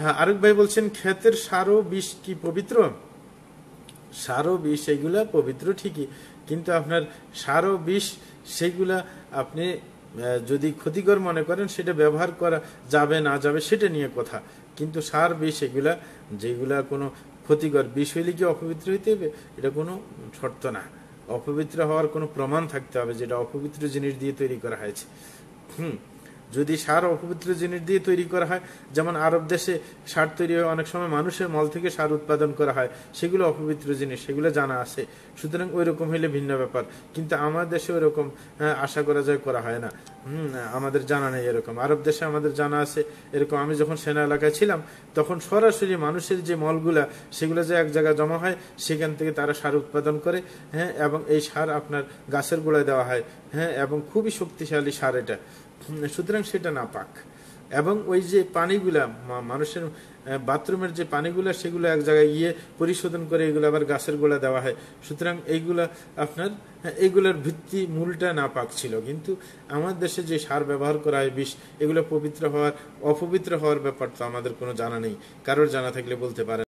হ্যাঁ আরেক ভাই বলছেন ক্ষেতের সার ও বিষ কি পবিত্র সার ও বিষ এগুলা পবিত্র ঠিকই কিন্তু আপনার সার ও বিষ সেগুলা আপনি যদি ক্ষতিকর মনে করেন সেটা ব্যবহার করা যাবে না যাবে সেটা নিয়ে কথা কিন্তু সার বিষ এগুলা যেগুলা কোনো ক্ষতিকর বিষ হইলে কি অপবিত্র হইতে হবে এটা কোনো শর্ত না অপবিত্র হওয়ার কোনো প্রমাণ থাকতে হবে যেটা অপবিত্র জিনিস দিয়ে তৈরি করা হয়েছে হুম যদি সার অপবিত্র জিনিস দিয়ে তৈরি করা হয় যেমন আরব দেশে সার তৈরি হয় অনেক সময় মানুষের মল থেকে সার উৎপাদন করা হয় সেগুলো অপবিত্র জিনিস সেগুলো জানা আছে সুতরাং ওই রকম হইলে ভিন্ন ব্যাপার কিন্তু আমার দেশে রকম আশা করা যায় করা হয় না হম আমাদের জানা নেই এরকম আরব দেশে আমাদের জানা আছে এরকম আমি যখন সেনা এলাকায় ছিলাম তখন সরাসরি মানুষের যে মলগুলা সেগুলো যে এক জায়গায় জমা হয় সেখান থেকে তারা সার উৎপাদন করে হ্যাঁ এবং এই সার আপনার গাছের গোড়ায় দেওয়া হয় হ্যাঁ এবং খুবই শক্তিশালী সার এটা সুতরাং সেটা না পাক এবং ওই যে পানিগুলা মানুষের বাথরুমের যে পানিগুলা সেগুলো এক জায়গায় গিয়ে পরিশোধন করে এগুলো আবার গাছের গোলা দেওয়া হয় সুতরাং এইগুলা আপনার হ্যাঁ, এগুলোর ভিত্তি মূলটা না পাক ছিল কিন্তু আমার দেশে যে সার ব্যবহার করা হয় বিষ এগুলো পবিত্র হওয়ার অপবিত্র হওয়ার ব্যাপার তো আমাদের কোনো জানা নেই কারোর জানা থাকলে বলতে পারে